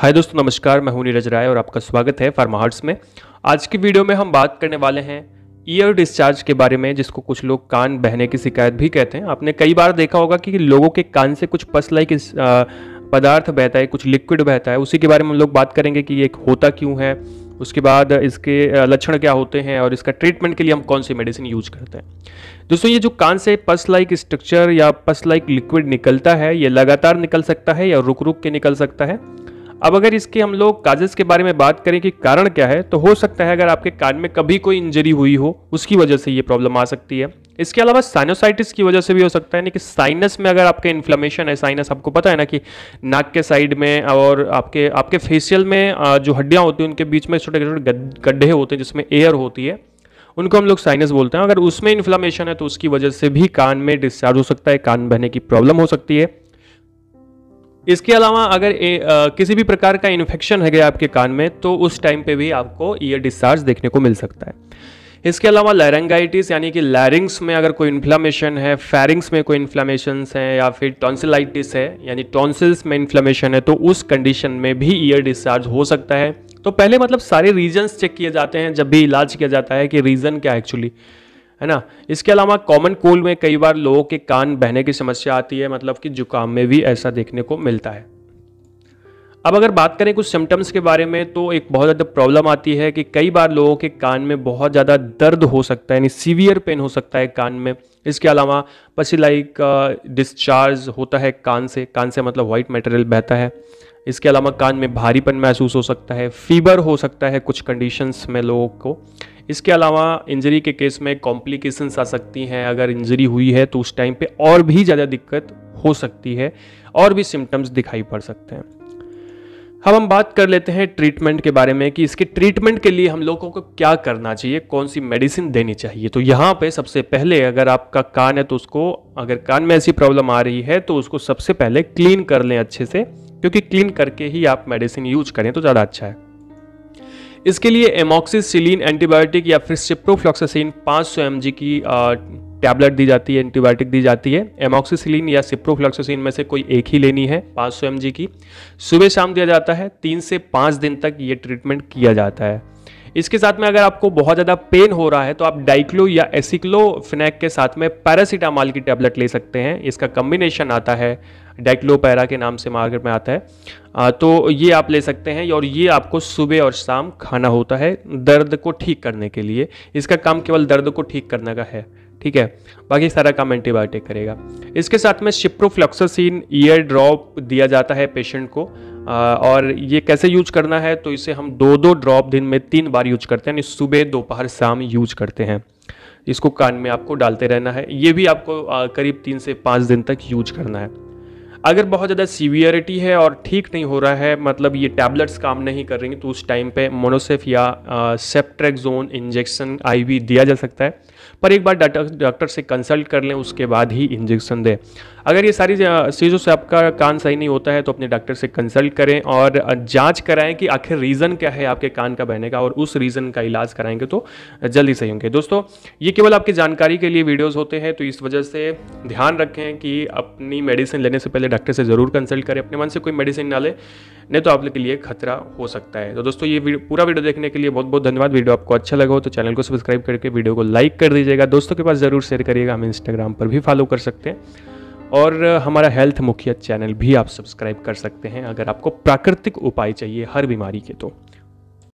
हाय दोस्तों नमस्कार मैं हूं नीरज राय और आपका स्वागत है फार्माहार्ट्स में आज की वीडियो में हम बात करने वाले हैं ईयर डिस्चार्ज के बारे में जिसको कुछ लोग कान बहने की शिकायत भी कहते हैं आपने कई बार देखा होगा कि लोगों के कान से कुछ पस लाइक पदार्थ बहता है कुछ लिक्विड बहता है उसी के बारे में हम लोग बात करेंगे कि ये होता क्यों है उसके बाद इसके लक्षण क्या होते हैं और इसका ट्रीटमेंट के लिए हम कौन सी मेडिसिन यूज करते हैं दोस्तों ये जो कान से पस लाइक स्ट्रक्चर या पस लाइक लिक्विड निकलता है ये लगातार निकल सकता है या रुक रुक के निकल सकता है अब अगर इसके हम लोग काजेस के बारे में बात करें कि कारण क्या है तो हो सकता है अगर आपके कान में कभी कोई इंजरी हुई हो उसकी वजह से ये प्रॉब्लम आ सकती है इसके अलावा साइनोसाइटिस की वजह से भी हो सकता है यानी कि साइनस में अगर आपके इन्फ्लामेशन है साइनस आपको पता है ना कि नाक के साइड में और आपके आपके फेशियल में जो हड्डियाँ होती हैं उनके बीच में छोटे छोटे गड्ढे होते हैं जिसमें एयर होती है उनको हम लोग साइनस बोलते हैं अगर उसमें इन्फ्लामेशन है तो उसकी वजह से भी कान में डिस्चार्ज हो सकता है कान बहने की प्रॉब्लम हो सकती है इसके अलावा अगर ए, आ, किसी भी प्रकार का इन्फेक्शन है गया आपके कान में तो उस टाइम पे भी आपको ईयर डिस्चार्ज देखने को मिल सकता है इसके अलावा लैरेंगाइटिस यानी कि लैरिंग्स में अगर कोई इन्फ्लामेशन है फैरिंग्स में कोई इन्फ्लामेशन है या फिर टॉन्सिलाइटिस है यानी टॉन्सिल्स में इन्फ्लामेशन है तो उस कंडीशन में भी ईयर डिस्चार्ज हो सकता है तो पहले मतलब सारे रीजन्स चेक किए जाते हैं जब भी इलाज किया जाता है कि रीज़न क्या एक्चुअली है ना इसके अलावा कॉमन कोल्ड में कई बार लोगों के कान बहने की समस्या आती है मतलब कि जुकाम में भी ऐसा देखने को मिलता है अब अगर बात करें कुछ सिम्टम्स के बारे में तो एक बहुत ज़्यादा प्रॉब्लम आती है कि कई बार लोगों के कान में बहुत ज़्यादा दर्द हो सकता है यानी सीवियर पेन हो सकता है कान में इसके अलावा पसीलाई का डिस्चार्ज होता है कान से कान से मतलब वाइट मटेरियल बहता है इसके अलावा कान में भारीपन महसूस हो सकता है फीवर हो सकता है कुछ कंडीशंस में लोगों को इसके अलावा इंजरी के केस में कॉम्प्लिकेशंस आ सकती हैं अगर इंजरी हुई है तो उस टाइम पे और भी ज़्यादा दिक्कत हो सकती है और भी सिम्टम्स दिखाई पड़ सकते हैं अब हम बात कर लेते हैं ट्रीटमेंट के बारे में कि इसके ट्रीटमेंट के लिए हम लोगों को क्या करना चाहिए कौन सी मेडिसिन देनी चाहिए तो यहाँ पे सबसे पहले अगर आपका कान है तो उसको अगर कान में ऐसी प्रॉब्लम आ रही है तो उसको सबसे पहले क्लीन कर लें अच्छे से क्योंकि क्लीन करके ही आप मेडिसिन यूज करें तो ज़्यादा अच्छा है इसके लिए एमोक्सिसिलीन एंटीबायोटिक या फिर सिप्रोफ्लॉक्सासिन 500 सौ की टैबलेट दी जाती है एंटीबायोटिक दी जाती है एमोक्सिसिलीन या सिप्रोफ्लॉक्सासिन में से कोई एक ही लेनी है 500 सौ की सुबह शाम दिया जाता है तीन से पाँच दिन तक ये ट्रीटमेंट किया जाता है इसके साथ में अगर आपको बहुत ज़्यादा पेन हो रहा है तो आप डाइक्लो या एसिक्लो एसिक्लोफिनेक के साथ में पैरासीटामॉल की टैबलेट ले सकते हैं इसका कम्बिनेशन आता है डाइक्लोपैरा के नाम से मार्केट में आता है तो ये आप ले सकते हैं और ये आपको सुबह और शाम खाना होता है दर्द को ठीक करने के लिए इसका काम केवल दर्द को ठीक करने का है ठीक है बाकी सारा काम एंटीबायोटिक करेगा इसके साथ में शिप्रोफ्लॉक्सासिन ईयर ड्रॉप दिया जाता है पेशेंट को और ये कैसे यूज करना है तो इसे हम दो दो ड्रॉप दिन में तीन बार यूज करते हैं यानी सुबह दोपहर शाम यूज करते हैं इसको कान में आपको डालते रहना है ये भी आपको करीब तीन से पाँच दिन तक यूज करना है अगर बहुत ज़्यादा सीवियरिटी है और ठीक नहीं हो रहा है मतलब ये टैबलेट्स काम नहीं कर रही तो उस टाइम पे मोनोसेफ या सेप्ट्रेक्जोन इंजेक्शन आईवी दिया जा सकता है पर एक बार डॉक्टर से कंसल्ट कर लें उसके बाद ही इंजेक्शन दें अगर ये सारी चीज़ों से आपका कान सही नहीं होता है तो अपने डॉक्टर से कंसल्ट करें और जाँच कराएँ कि आखिर रीज़न क्या है आपके कान का बहने का और उस रीज़न का इलाज कराएंगे तो जल्दी सही होंगे दोस्तों ये केवल आपकी जानकारी के लिए वीडियोज़ होते हैं तो इस वजह से ध्यान रखें कि अपनी मेडिसिन लेने से पहले डॉक्टर से ज़रूर कंसल्ट करें अपने मन से कोई मेडिसिन ना ले नहीं तो आपके लिए खतरा हो सकता है तो दोस्तों ये वीडियो, पूरा वीडियो देखने के लिए बहुत बहुत धन्यवाद वीडियो आपको अच्छा लगा हो तो चैनल को सब्सक्राइब करके वीडियो को लाइक कर दीजिएगा दोस्तों के पास ज़रूर शेयर करिएगा हम इंस्टाग्राम पर भी फॉलो कर सकते हैं और हमारा हेल्थ मुखिया चैनल भी आप सब्सक्राइब कर सकते हैं अगर आपको प्राकृतिक उपाय चाहिए हर बीमारी के तो